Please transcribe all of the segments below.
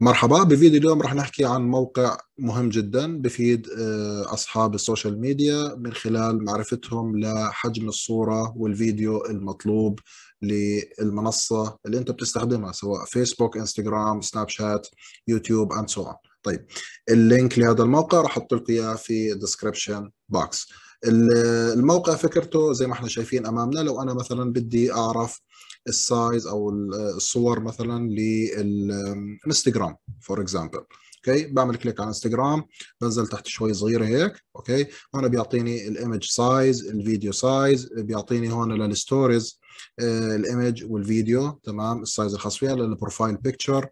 مرحبا بفيديو اليوم رح نحكي عن موقع مهم جدا بفيد آه، أصحاب السوشيال ميديا من خلال معرفتهم لحجم الصورة والفيديو المطلوب للمنصة اللي أنت بتستخدمها سواء فيسبوك، انستغرام، سناب شات، يوتيوب أند سو طيب اللينك لهذا الموقع رح أحط لكم إياه في الديسكربشن بوكس الموقع فكرته زي ما احنا شايفين امامنا لو انا مثلا بدي اعرف السايز او الصور مثلا للانستغرام فور اكزامبل اوكي بعمل كليك على انستغرام بنزل تحت شوي صغيره هيك اوكي هون بيعطيني الايمج سايز الفيديو سايز بيعطيني هون للستوريز آه، الايمج والفيديو تمام السايز الخاص فيها للبروفايل بيكتشر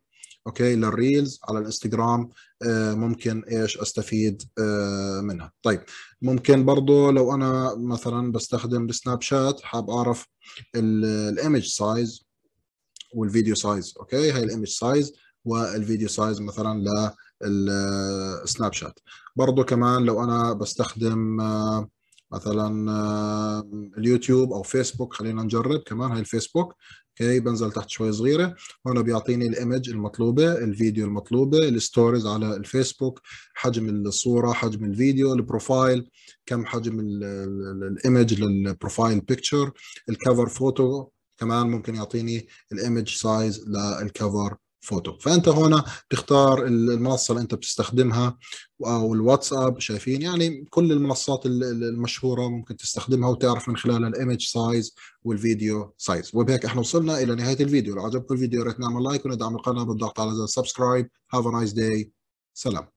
اوكي للريلز على الانستغرام آه، ممكن ايش استفيد آه، منها طيب ممكن برضو لو انا مثلا بستخدم بسناب شات حاب اعرف الايمج سايز والفيديو سايز اوكي هاي الايمج سايز والفيديو سايز مثلا للسناب شات برضو كمان لو انا بستخدم آه، مثلا اليوتيوب او فيسبوك خلينا نجرب كمان هاي الفيسبوك اوكي بنزل تحت شوي صغيره هون بيعطيني الايمج المطلوبه الفيديو المطلوبه الستوريز على الفيسبوك حجم الصوره حجم الفيديو البروفايل كم حجم الايمج للبروفايل بيكتشر الكفر فوتو كمان ممكن يعطيني الايمج سايز للكفر فوتو فانت هنا تختار المنصه اللي انت بتستخدمها او الواتساب شايفين يعني كل المنصات المشهوره ممكن تستخدمها وتعرف من خلالها الايمج سايز والفيديو سايز وبهيك احنا وصلنا الى نهايه الفيديو لو عجبكم الفيديو يا ريت نعمل لايك وندعم القناه بالضغط على زر سبسكرايب هاف ا نايس داي سلام